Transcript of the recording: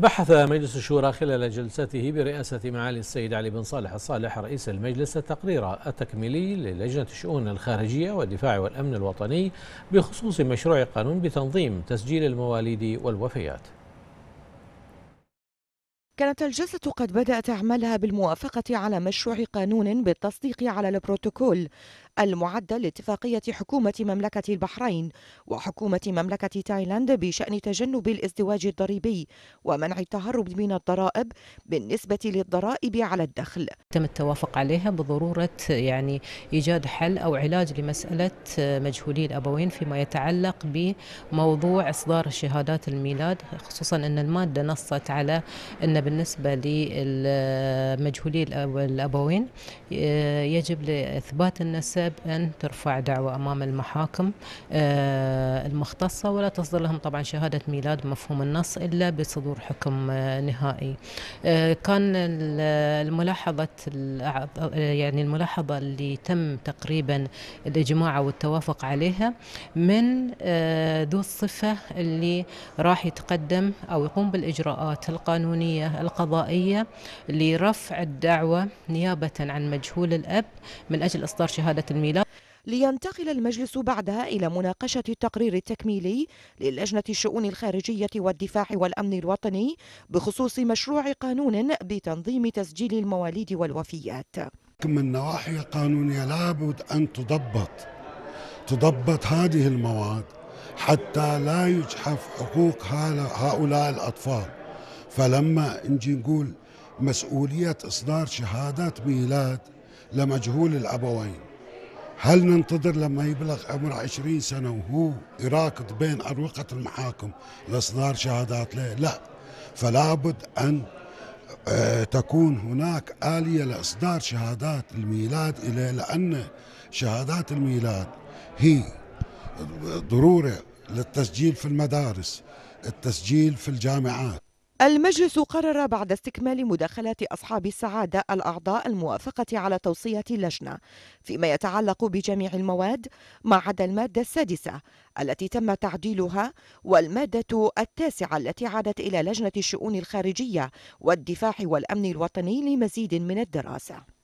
بحث مجلس الشورى خلال جلسته برئاسة معالي السيد علي بن صالح الصالح رئيس المجلس التقرير التكميلي للجنة الشؤون الخارجية والدفاع والأمن الوطني بخصوص مشروع قانون بتنظيم تسجيل المواليد والوفيات كانت الجلسة قد بدأت أعمالها بالموافقة على مشروع قانون بالتصديق على البروتوكول المعدة لاتفاقية حكومة مملكة البحرين وحكومة مملكة تايلاند بشأن تجنب الازدواج الضريبي ومنع التهرب من الضرائب بالنسبة للضرائب على الدخل تم التوافق عليها بضرورة يعني إيجاد حل أو علاج لمسألة مجهولي الأبوين فيما يتعلق بموضوع إصدار شهادات الميلاد خصوصا أن المادة نصت على أن بالنسبة للمجهولي الأبوين آه، يجب لإثبات النسب الأنسب أن ترفع دعوة أمام المحاكم آه، المختصة ولا تصدر لهم طبعا شهادة ميلاد بمفهوم النص إلا بصدور حكم آه، نهائي آه، كان الملاحظة يعني الملاحظة اللي تم تقريبا الإجماع والتوافق عليها من ذو الصفة اللي راح يتقدم أو يقوم بالإجراءات القانونية القضائية لرفع الدعوة نيابة عن مجهول الأب من أجل إصدار شهادة الميلاد لينتقل المجلس بعدها إلى مناقشة التقرير التكميلي للجنة الشؤون الخارجية والدفاع والأمن الوطني بخصوص مشروع قانون بتنظيم تسجيل المواليد والوفيات من نواحي قانونية لابد أن تضبط تضبط هذه المواد حتى لا يجحف حقوق هؤلاء الأطفال فلما نجي نقول مسؤولية إصدار شهادات ميلاد لمجهول الأبوين هل ننتظر لما يبلغ عمر 20 سنة وهو يراكض بين أروقة المحاكم لإصدار شهادات له؟ لا فلابد أن آه، تكون هناك آلية لإصدار شهادات الميلاد إليه لأن شهادات الميلاد هي ضرورة للتسجيل في المدارس التسجيل في الجامعات المجلس قرر بعد استكمال مداخلات أصحاب السعادة الأعضاء الموافقة على توصية اللجنة فيما يتعلق بجميع المواد ما عدا المادة السادسة التي تم تعديلها والمادة التاسعة التي عادت إلى لجنة الشؤون الخارجية والدفاع والأمن الوطني لمزيد من الدراسة